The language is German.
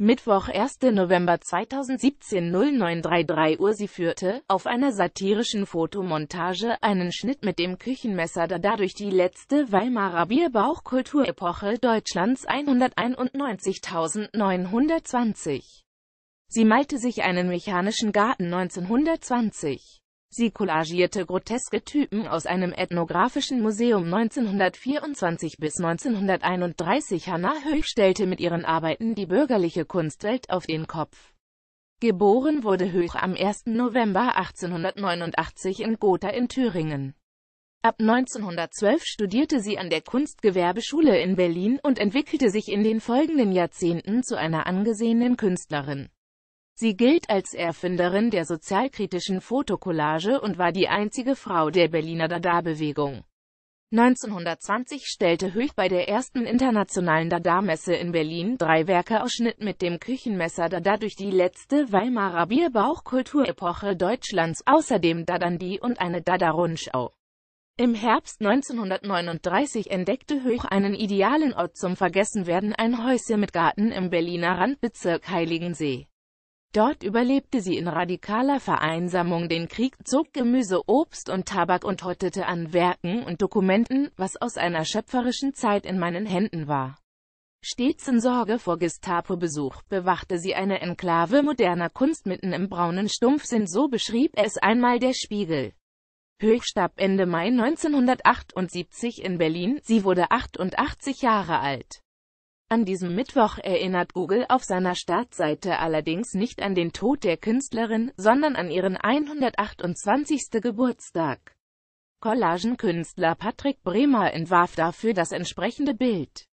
Mittwoch 1. November 2017 0933 Uhr Sie führte, auf einer satirischen Fotomontage, einen Schnitt mit dem Küchenmesser, da dadurch die letzte Weimarer Bierbauchkulturepoche Deutschlands 191.920. Sie malte sich einen mechanischen Garten 1920. Sie kollagierte groteske Typen aus einem ethnografischen Museum 1924 bis 1931. Hannah Höch stellte mit ihren Arbeiten die bürgerliche Kunstwelt auf den Kopf. Geboren wurde Höch am 1. November 1889 in Gotha in Thüringen. Ab 1912 studierte sie an der Kunstgewerbeschule in Berlin und entwickelte sich in den folgenden Jahrzehnten zu einer angesehenen Künstlerin. Sie gilt als Erfinderin der sozialkritischen Fotokollage und war die einzige Frau der Berliner Dada-Bewegung. 1920 stellte Höch bei der ersten internationalen Dada-Messe in Berlin drei Werke aus Schnitt mit dem Küchenmesser Dada durch die letzte Weimarer Bierbauchkulturepoche Deutschlands, außerdem Dadandi und eine Dada-Rundschau. Im Herbst 1939 entdeckte Höch einen idealen Ort zum Vergessenwerden, ein Häuschen mit Garten im Berliner Randbezirk Heiligensee. Dort überlebte sie in radikaler Vereinsamung den Krieg, zog Gemüse, Obst und Tabak und hottete an Werken und Dokumenten, was aus einer schöpferischen Zeit in meinen Händen war. Stets in Sorge vor Gestapo-Besuch bewachte sie eine Enklave moderner Kunst mitten im braunen Stumpfsinn, so beschrieb es einmal der Spiegel. Höchstab Ende Mai 1978 in Berlin, sie wurde 88 Jahre alt. An diesem Mittwoch erinnert Google auf seiner Startseite allerdings nicht an den Tod der Künstlerin, sondern an ihren 128. Geburtstag. Collagenkünstler Patrick Bremer entwarf dafür das entsprechende Bild.